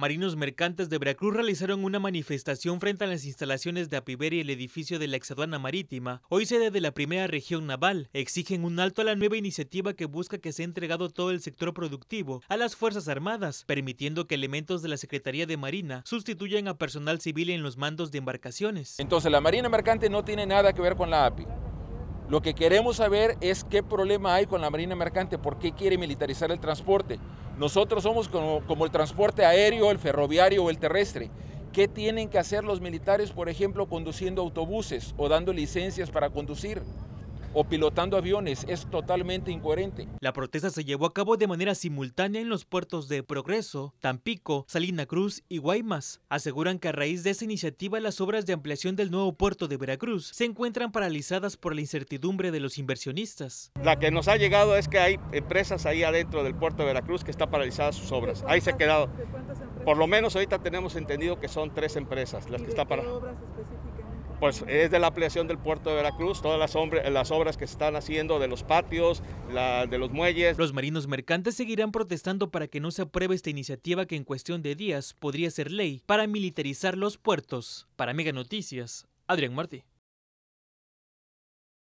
Marinos mercantes de Veracruz realizaron una manifestación frente a las instalaciones de Apiver y el edificio de la exaduana marítima, hoy sede de la primera región naval. Exigen un alto a la nueva iniciativa que busca que sea entregado todo el sector productivo a las Fuerzas Armadas, permitiendo que elementos de la Secretaría de Marina sustituyan a personal civil en los mandos de embarcaciones. Entonces la Marina Mercante no tiene nada que ver con la API. Lo que queremos saber es qué problema hay con la Marina Mercante, por qué quiere militarizar el transporte. Nosotros somos como, el transporte aéreo, el ferroviario o el terrestre. ¿Qué tienen que hacer los militares, por ejemplo, conduciendo autobuses o dando licencias para conducir? o pilotando aviones. Es totalmente incoherente. La protesta se llevó a cabo de manera simultánea en los puertos de Progreso, Tampico, Salina Cruz y Guaymas. Aseguran que a raíz de esa iniciativa las obras de ampliación del nuevo puerto de Veracruz se encuentran paralizadas por la incertidumbre de los inversionistas. La que nos ha llegado es que hay empresas ahí adentro del puerto de Veracruz que están paralizadas sus obras. Ahí se ha quedado. Por lo menos ahorita tenemos entendido que son tres empresas las que están paralizadas pues es de la ampliación del puerto de Veracruz, todas las, las obras que se están haciendo de los patios, de los muelles. Los marinos mercantes seguirán protestando para que no se apruebe esta iniciativa que en cuestión de días podría ser ley para militarizar los puertos. Para Mega Noticias, Adrián Martí.